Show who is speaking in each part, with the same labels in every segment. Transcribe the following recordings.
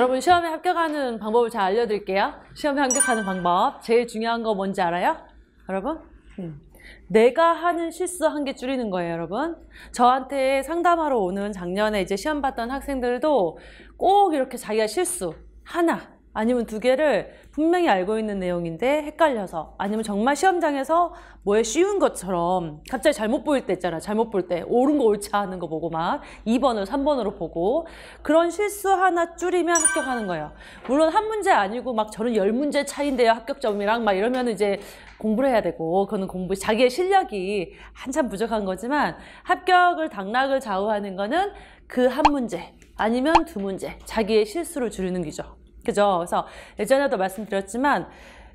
Speaker 1: 여러분 시험에 합격하는 방법을 잘 알려드릴게요. 시험에 합격하는 방법. 제일 중요한 거 뭔지 알아요? 여러분? 네. 내가 하는 실수 한 개 줄이는 거예요, 여러분. 저한테 상담하러 오는 작년에 이제 시험 봤던 학생들도 꼭 이렇게 자기가 실수 하나 아니면 두 개를 분명히 알고 있는 내용인데 헷갈려서 아니면 정말 시험장에서 뭐에 쉬운 것처럼 갑자기 잘못 보일 때 있잖아 잘못 볼 때 옳은 거 옳지 않은 거 보고 막 2번을 3번으로 보고 그런 실수 하나 줄이면 합격하는 거예요 물론 한 문제 아니고 막 저는 열문제 차인데요 합격점이랑 막 이러면 이제 공부를 해야 되고 그거는 공부 자기의 실력이 한참 부족한 거지만 합격을 당락을 좌우하는 거는 그 한 문제 아니면 두 문제 자기의 실수를 줄이는 거죠 그죠? 그래서 예전에도 말씀드렸지만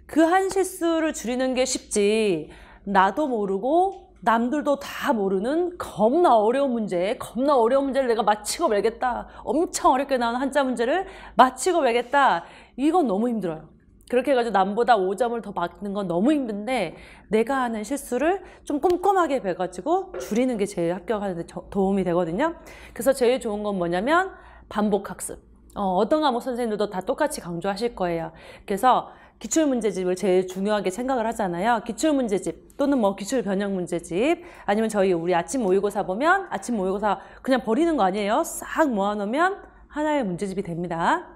Speaker 1: 그 한 실수를 줄이는 게 쉽지 나도 모르고 남들도 다 모르는 겁나 어려운 문제 겁나 어려운 문제를 내가 마치고 말겠다 엄청 어렵게 나온 한자 문제를 마치고 말겠다 이건 너무 힘들어요 그렇게 해가지고 남보다 5점을 더 받는 건 너무 힘든데 내가 하는 실수를 좀 꼼꼼하게 봐가지고 줄이는 게 제일 합격하는 데 도움이 되거든요 그래서 제일 좋은 건 뭐냐면 반복학습 어, 떤 과목 선생님들도 다 똑같이 강조하실 거예요. 그래서 기출문제집을 제일 중요하게 생각을 하잖아요. 기출문제집 또는 뭐 기출변형문제집 아니면 저희 우리 아침 모의고사 보면 아침 모의고사 그냥 버리는 거 아니에요. 싹 모아놓으면 하나의 문제집이 됩니다.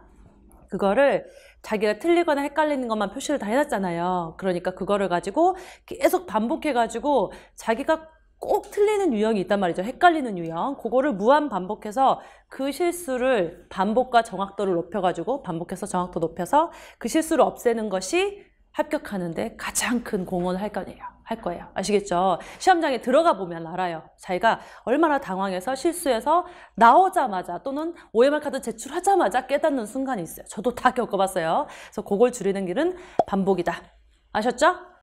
Speaker 1: 그거를 자기가 틀리거나 헷갈리는 것만 표시를 다 해놨잖아요. 그러니까 그거를 가지고 계속 반복해가지고 자기가 꼭 틀리는 유형이 있단 말이죠. 헷갈리는 유형. 그거를 무한 반복해서 그 실수를 반복과 정확도를 높여가지고 반복해서 정확도 높여서 그 실수를 없애는 것이 합격하는데 가장 큰 공헌을 할 거예요. 할 거예요. 아시겠죠? 시험장에 들어가 보면 알아요. 자기가 얼마나 당황해서 실수해서 나오자마자 또는 OMR 카드 제출하자마자 깨닫는 순간이 있어요. 저도 다 겪어봤어요. 그래서 그걸 줄이는 길은 반복이다. 아셨죠?